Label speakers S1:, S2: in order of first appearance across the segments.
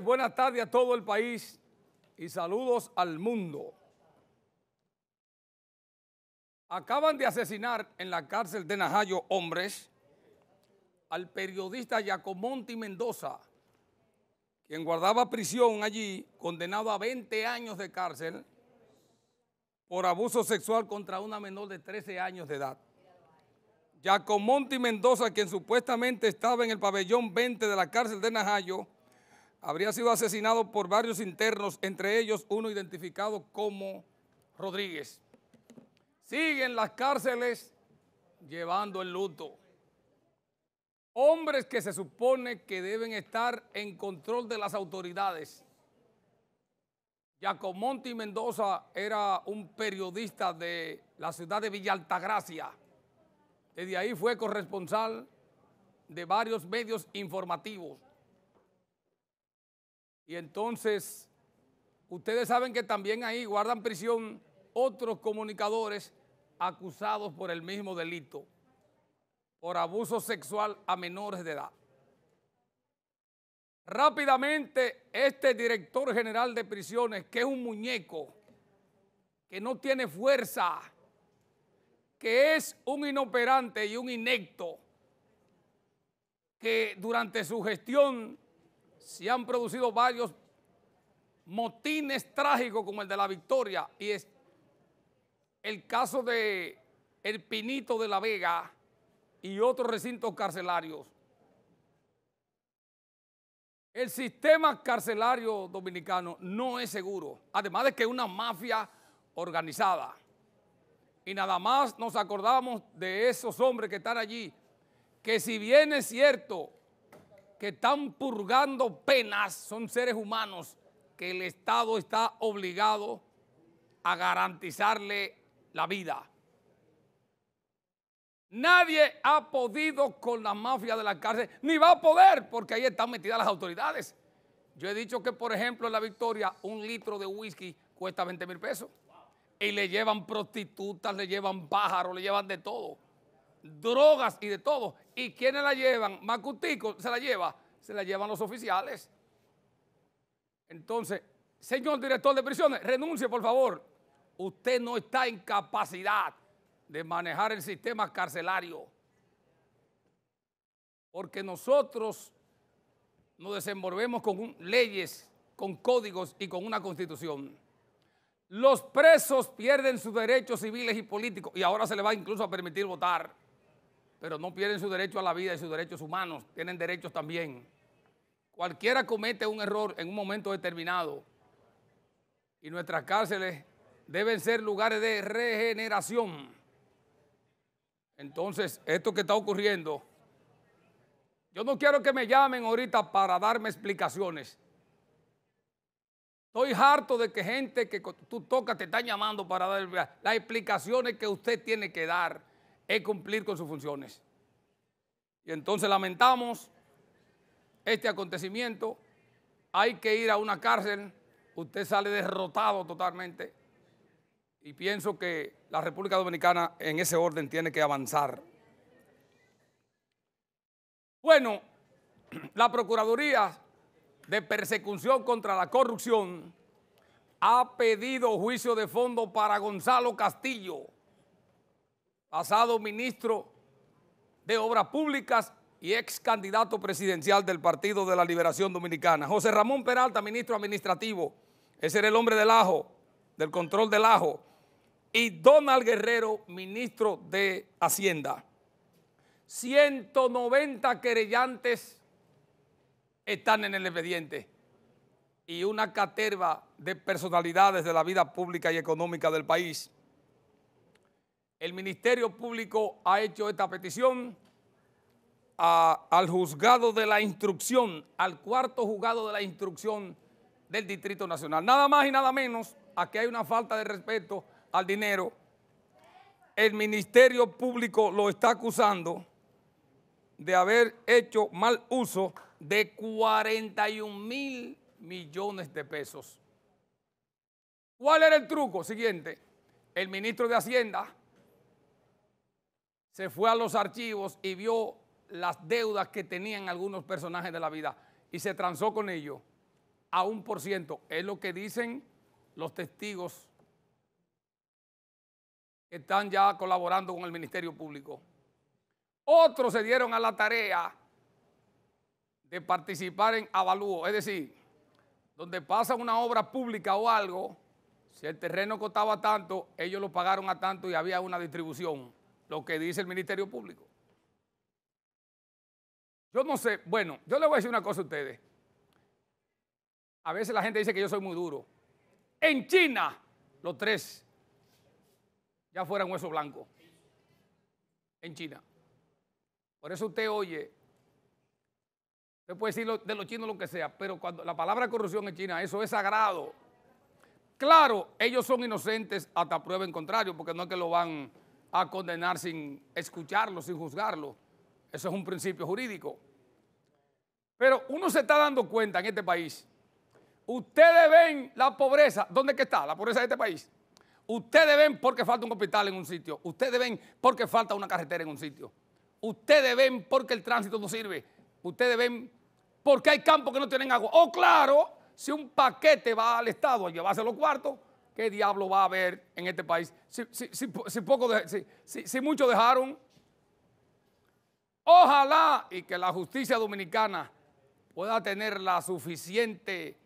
S1: buenas tardes a todo el país y saludos al mundo. Acaban de asesinar en la cárcel de Najayo hombres al periodista Giacomonti Mendoza, quien guardaba prisión allí, condenado a 20 años de cárcel por abuso sexual contra una menor de 13 años de edad. Giacomonti Mendoza, quien supuestamente estaba en el pabellón 20 de la cárcel de Najayo, habría sido asesinado por varios internos, entre ellos uno identificado como Rodríguez. Siguen las cárceles llevando el luto. Hombres que se supone que deben estar en control de las autoridades. Monti Mendoza era un periodista de la ciudad de Villa Altagracia. Desde ahí fue corresponsal de varios medios informativos. Y entonces, ustedes saben que también ahí guardan prisión otros comunicadores acusados por el mismo delito, por abuso sexual a menores de edad. Rápidamente, este director general de prisiones, que es un muñeco, que no tiene fuerza, que es un inoperante y un inecto, que durante su gestión se han producido varios motines trágicos como el de la Victoria y es el caso de El Pinito de la Vega y otros recintos carcelarios. El sistema carcelario dominicano no es seguro, además de que es una mafia organizada. Y nada más nos acordamos de esos hombres que están allí, que si bien es cierto que están purgando penas son seres humanos que el Estado está obligado a garantizarle la vida. Nadie ha podido con la mafia de la cárcel, ni va a poder, porque ahí están metidas las autoridades. Yo he dicho que, por ejemplo, en la Victoria, un litro de whisky cuesta 20 mil pesos. Y le llevan prostitutas, le llevan pájaros, le llevan de todo drogas y de todo. ¿Y quiénes la llevan? Macutico se la lleva, se la llevan los oficiales. Entonces, señor director de prisiones, renuncie por favor. Usted no está en capacidad de manejar el sistema carcelario. Porque nosotros nos desenvolvemos con leyes, con códigos y con una constitución. Los presos pierden sus derechos civiles y políticos y ahora se les va incluso a permitir votar pero no pierden su derecho a la vida y sus derechos humanos, tienen derechos también. Cualquiera comete un error en un momento determinado y nuestras cárceles deben ser lugares de regeneración. Entonces, esto que está ocurriendo, yo no quiero que me llamen ahorita para darme explicaciones. Estoy harto de que gente que tú tocas te está llamando para dar las explicaciones que usted tiene que dar es cumplir con sus funciones. Y entonces lamentamos este acontecimiento, hay que ir a una cárcel, usted sale derrotado totalmente. Y pienso que la República Dominicana en ese orden tiene que avanzar. Bueno, la Procuraduría de Persecución contra la Corrupción ha pedido juicio de fondo para Gonzalo Castillo pasado ministro de Obras Públicas y ex candidato presidencial del Partido de la Liberación Dominicana. José Ramón Peralta, ministro administrativo, ese era el hombre del ajo, del control del ajo. Y Donald Guerrero, ministro de Hacienda. 190 querellantes están en el expediente y una caterva de personalidades de la vida pública y económica del país. El Ministerio Público ha hecho esta petición al juzgado de la instrucción, al cuarto juzgado de la instrucción del Distrito Nacional. Nada más y nada menos, aquí hay una falta de respeto al dinero. El Ministerio Público lo está acusando de haber hecho mal uso de 41 mil millones de pesos. ¿Cuál era el truco? Siguiente, el ministro de Hacienda se fue a los archivos y vio las deudas que tenían algunos personajes de la vida y se transó con ellos a un por ciento. Es lo que dicen los testigos que están ya colaborando con el Ministerio Público. Otros se dieron a la tarea de participar en avalúo, es decir, donde pasa una obra pública o algo, si el terreno costaba tanto, ellos lo pagaron a tanto y había una distribución lo que dice el Ministerio Público. Yo no sé, bueno, yo le voy a decir una cosa a ustedes. A veces la gente dice que yo soy muy duro. En China, los tres ya fueran hueso blanco. En China. Por eso usted oye, usted puede decir de los chinos lo que sea, pero cuando la palabra corrupción en China, eso es sagrado. Claro, ellos son inocentes hasta prueba en contrario, porque no es que lo van a condenar sin escucharlo, sin juzgarlo. Eso es un principio jurídico. Pero uno se está dando cuenta en este país. Ustedes ven la pobreza. ¿Dónde que está la pobreza de este país? Ustedes ven porque falta un hospital en un sitio. Ustedes ven porque falta una carretera en un sitio. Ustedes ven porque el tránsito no sirve. Ustedes ven porque hay campos que no tienen agua. O oh, claro, si un paquete va al Estado a llevarse los cuartos, ¿qué diablo va a haber en este país? Si, poco muchos dejaron, ojalá y que la justicia dominicana pueda tener la suficiente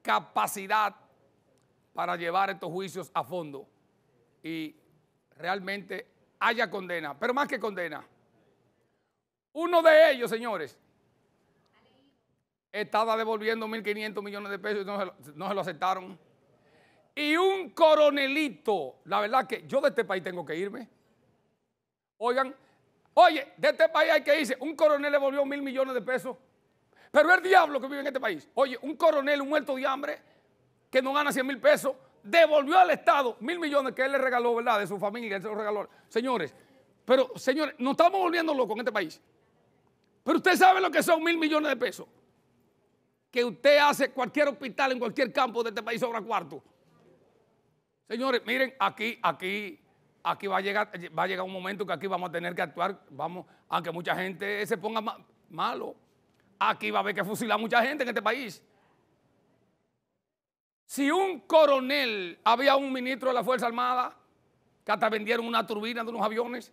S1: capacidad para llevar estos juicios a fondo y realmente haya condena, pero más que condena. Uno de ellos, señores, estaba devolviendo 1.500 millones de pesos y no se lo aceptaron y un coronelito. La verdad que yo de este país tengo que irme. Oigan, oye, de este país hay que irse. Un coronel le volvió mil millones de pesos. Pero el diablo que vive en este país. Oye, un coronel, un muerto de hambre, que no gana 100 mil pesos, devolvió al Estado mil millones que él le regaló, ¿verdad? De su familia, él se los regaló. Señores, pero señores, nos estamos volviendo locos en este país. Pero usted sabe lo que son mil millones de pesos. Que usted hace cualquier hospital en cualquier campo de este país sobra cuarto. Señores, miren, aquí, aquí, aquí va a llegar, va a llegar un momento que aquí vamos a tener que actuar, vamos, aunque mucha gente se ponga malo, aquí va a haber que fusilar mucha gente en este país. Si un coronel, había un ministro de la Fuerza Armada, que hasta vendieron una turbina de unos aviones.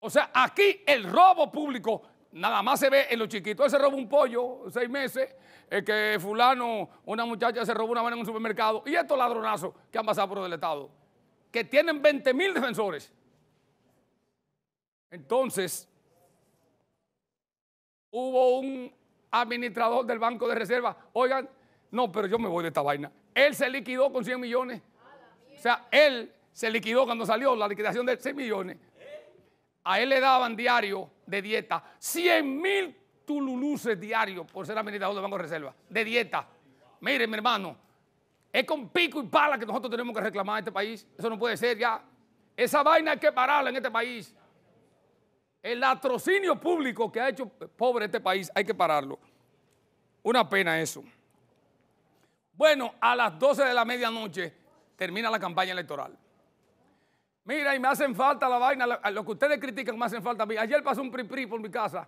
S1: O sea, aquí el robo público Nada más se ve en los chiquitos. Él se robó un pollo, seis meses, el eh, que fulano, una muchacha se robó una mano en un supermercado. Y estos ladronazos que han pasado por el Estado, que tienen 20 mil defensores. Entonces, hubo un administrador del Banco de Reserva. Oigan, no, pero yo me voy de esta vaina. Él se liquidó con 100 millones. O sea, él se liquidó cuando salió la liquidación de 6 millones a él le daban diario de dieta 100 mil tululuses diarios por ser administrador de Banco de Reserva, de dieta. Miren, mi hermano, es con pico y pala que nosotros tenemos que reclamar a este país. Eso no puede ser ya. Esa vaina hay que pararla en este país. El atrocinio público que ha hecho pobre este país, hay que pararlo. Una pena eso. Bueno, a las 12 de la medianoche termina la campaña electoral. Mira, y me hacen falta la vaina, lo que ustedes critican me hacen falta mí. Ayer pasó un pri-pri por mi casa,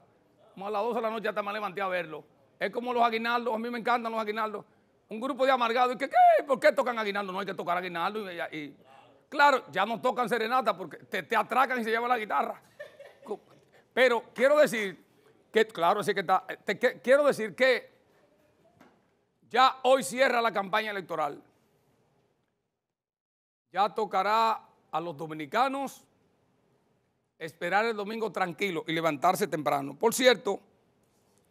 S1: como a las 12 de la noche hasta me levanté a verlo. Es como los aguinaldos, a mí me encantan los aguinaldos. Un grupo de amargados, ¿y que, qué? ¿Por qué tocan aguinaldo? No hay que tocar aguinaldo. Y, claro, ya no tocan serenata porque te, atracan y se llevan la guitarra. Pero quiero decir que, claro, así eh, que quiero decir que ya hoy cierra la campaña electoral. Ya tocará a los dominicanos esperar el domingo tranquilo y levantarse temprano. Por cierto,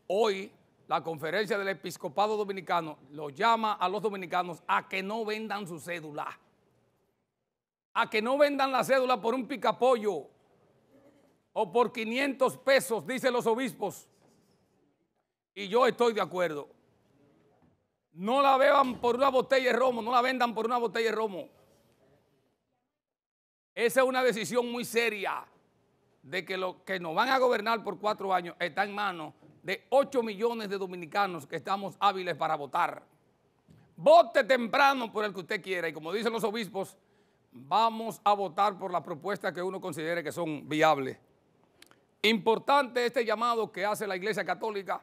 S1: hoy la conferencia del episcopado dominicano lo llama a los dominicanos a que no vendan su cédula. A que no vendan la cédula por un picapollo o por 500 pesos, dicen los obispos. Y yo estoy de acuerdo. No la beban por una botella de romo, no la vendan por una botella de romo. Esa es una decisión muy seria de que lo que nos van a gobernar por cuatro años está en manos de ocho millones de dominicanos que estamos hábiles para votar. Vote temprano por el que usted quiera y como dicen los obispos, vamos a votar por las propuestas que uno considere que son viables. Importante este llamado que hace la Iglesia Católica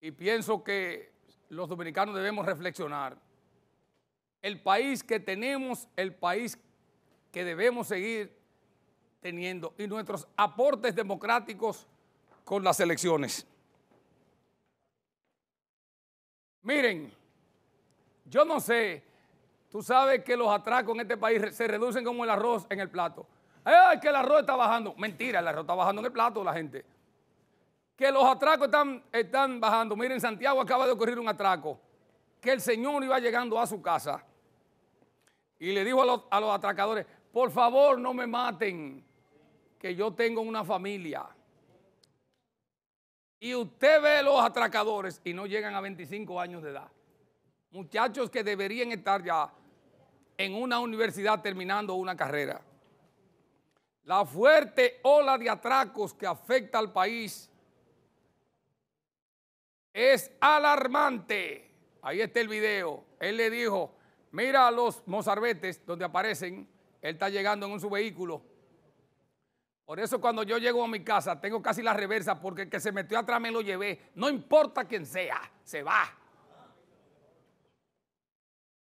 S1: y pienso que los dominicanos debemos reflexionar. El país que tenemos, el país que debemos seguir teniendo y nuestros aportes democráticos con las elecciones. Miren, yo no sé, tú sabes que los atracos en este país se reducen como el arroz en el plato. ¡Ay, que el arroz está bajando! Mentira, el arroz está bajando en el plato la gente. Que los atracos están, bajando. Miren, Santiago acaba de ocurrir un atraco. Que el señor iba llegando a su casa y le dijo a los atracadores, por favor no me maten, que yo tengo una familia. Y usted ve los atracadores y no llegan a 25 años de edad. Muchachos que deberían estar ya en una universidad terminando una carrera. La fuerte ola de atracos que afecta al país es alarmante. Ahí está el video. Él le dijo, mira a los mozarbetes donde aparecen él está llegando en su vehículo. Por eso cuando yo llego a mi casa tengo casi la reversa porque el que se metió atrás me lo llevé. No importa quién sea, se va.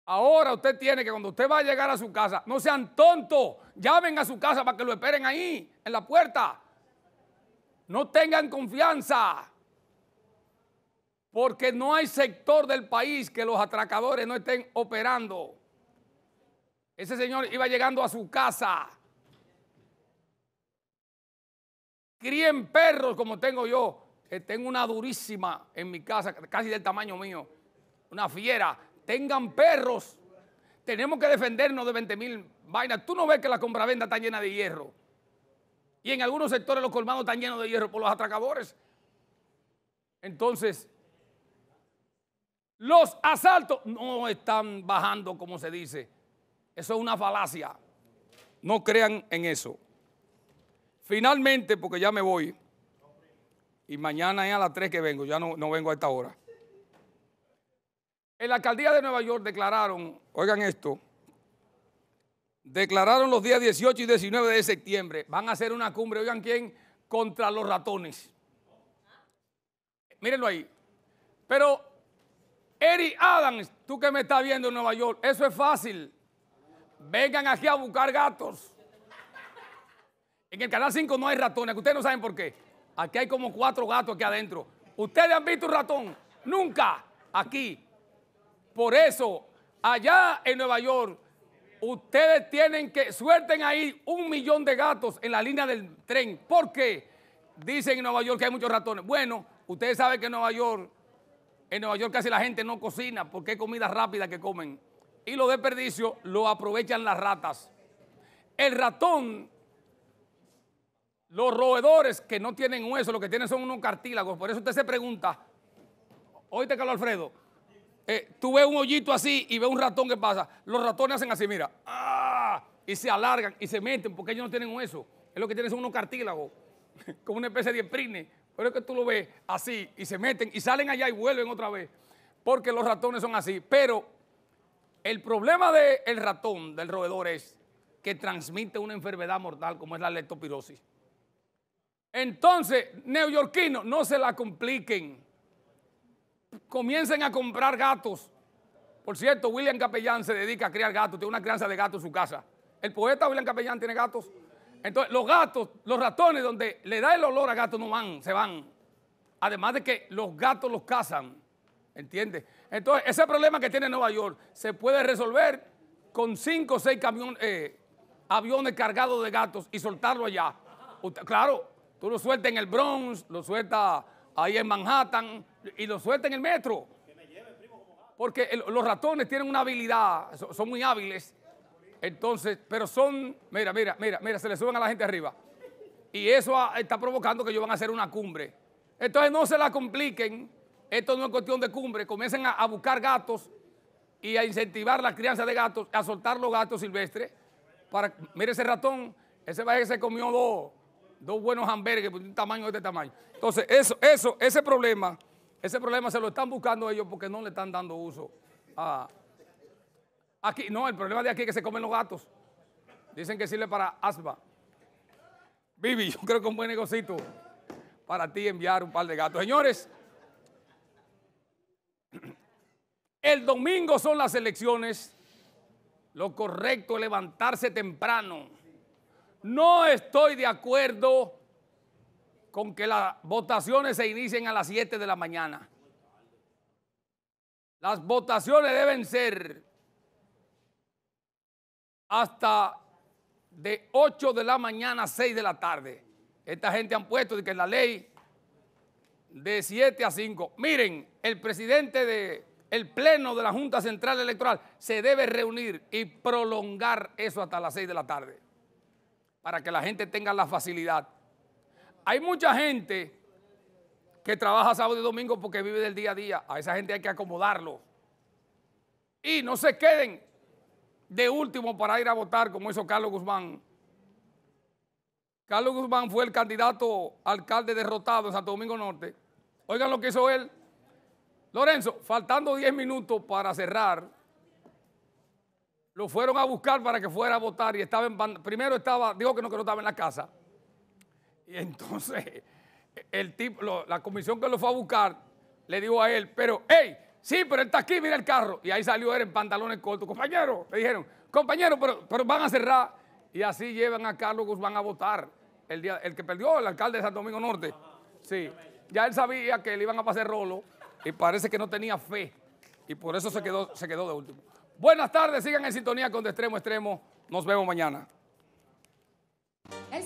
S1: Ahora usted tiene que cuando usted va a llegar a su casa, no sean tontos, llamen a su casa para que lo esperen ahí, en la puerta. No tengan confianza. Porque no hay sector del país que los atracadores no estén operando. Ese señor iba llegando a su casa. Críen perros como tengo yo. tengo una durísima en mi casa, casi del tamaño mío. Una fiera. Tengan perros. Tenemos que defendernos de 20 mil vainas. Tú no ves que la compraventa está llena de hierro. Y en algunos sectores los colmados están llenos de hierro por los atracadores. Entonces, los asaltos no están bajando como se dice. Eso es una falacia. No crean en eso. Finalmente, porque ya me voy, y mañana es a las 3 que vengo, ya no, no vengo a esta hora. En la alcaldía de Nueva York declararon, oigan esto, declararon los días 18 y 19 de septiembre, van a hacer una cumbre, oigan quién, contra los ratones. Mírenlo ahí. Pero Eric Adams, tú que me estás viendo en Nueva York, eso es fácil. Vengan aquí a buscar gatos. En el Canal 5 no hay ratones, que ustedes no saben por qué. Aquí hay como cuatro gatos aquí adentro. ¿Ustedes han visto un ratón? Nunca aquí. Por eso, allá en Nueva York, ustedes tienen que, suelten ahí un millón de gatos en la línea del tren. ¿Por qué? Dicen en Nueva York que hay muchos ratones. Bueno, ustedes saben que en Nueva York, en Nueva York casi la gente no cocina porque hay comida rápida que comen y los desperdicios lo aprovechan las ratas. El ratón, los roedores que no tienen hueso, lo que tienen son unos cartílagos. Por eso usted se pregunta, oíste Carlos Alfredo, eh, tú ves un hoyito así y ves un ratón que pasa. Los ratones hacen así, mira, ¡ah! y se alargan y se meten porque ellos no tienen hueso. Es lo que tienen son unos cartílagos, como una especie de esprine. Pero es que tú lo ves así y se meten y salen allá y vuelven otra vez. Porque los ratones son así. Pero el problema del ratón, del roedor, es que transmite una enfermedad mortal como es la leptopirosis. Entonces, neoyorquinos, no se la compliquen. Comiencen a comprar gatos. Por cierto, William Capellán se dedica a criar gatos, tiene una crianza de gatos en su casa. El poeta William Capellán tiene gatos. Entonces, los gatos, los ratones, donde le da el olor a gato, no van, se van. Además de que los gatos los cazan, ¿entiendes? Entonces, ese problema que tiene Nueva York se puede resolver con cinco o seis eh, aviones cargados de gatos y soltarlo allá. claro, tú lo sueltas en el Bronx, lo sueltas ahí en Manhattan y lo sueltas en el metro. Porque los ratones tienen una habilidad, son, muy hábiles. Entonces, pero son, mira, mira, mira, mira, se le suben a la gente arriba. Y eso está provocando que ellos van a hacer una cumbre. Entonces no se la compliquen esto no es cuestión de cumbre. Comiencen a, buscar gatos y a incentivar la crianza de gatos, a soltar los gatos silvestres. Para, mire ese ratón, ese ser que se comió dos, dos buenos hamburgues de un tamaño de este tamaño. Entonces, eso, eso, ese problema, ese problema se lo están buscando ellos porque no le están dando uso a. Aquí, no, el problema de aquí es que se comen los gatos. Dicen que sirve para asma. Vivi, yo creo que es un buen negocito para ti enviar un par de gatos. Señores. El domingo son las elecciones. Lo correcto es levantarse temprano. No estoy de acuerdo con que las votaciones se inicien a las 7 de la mañana. Las votaciones deben ser hasta de 8 de la mañana a 6 de la tarde. Esta gente han puesto que la ley de 7 a 5. Miren, el presidente de el pleno de la Junta Central Electoral se debe reunir y prolongar eso hasta las 6 de la tarde para que la gente tenga la facilidad. Hay mucha gente que trabaja sábado y domingo porque vive del día a día. A esa gente hay que acomodarlo. Y no se queden de último para ir a votar como hizo Carlos Guzmán. Carlos Guzmán fue el candidato alcalde derrotado en Santo Domingo Norte. Oigan lo que hizo él. Lorenzo, faltando 10 minutos para cerrar, lo fueron a buscar para que fuera a votar y estaba en primero estaba, dijo que no, que no estaba en la casa. Y entonces el tipo, la comisión que lo fue a buscar le dijo a él, pero hey, sí, pero él está aquí, mira el carro. Y ahí salió él en pantalones cortos, compañero, le dijeron, compañero, pero, van a cerrar. Y así llevan a Carlos van a votar. El, día, el que perdió, el alcalde de San Domingo Norte. Sí, ya él sabía que le iban a pasar rolo y parece que no tenía fe. Y por eso se quedó, se quedó de último. Buenas tardes, sigan en sintonía con De Extremo Extremo. Nos vemos mañana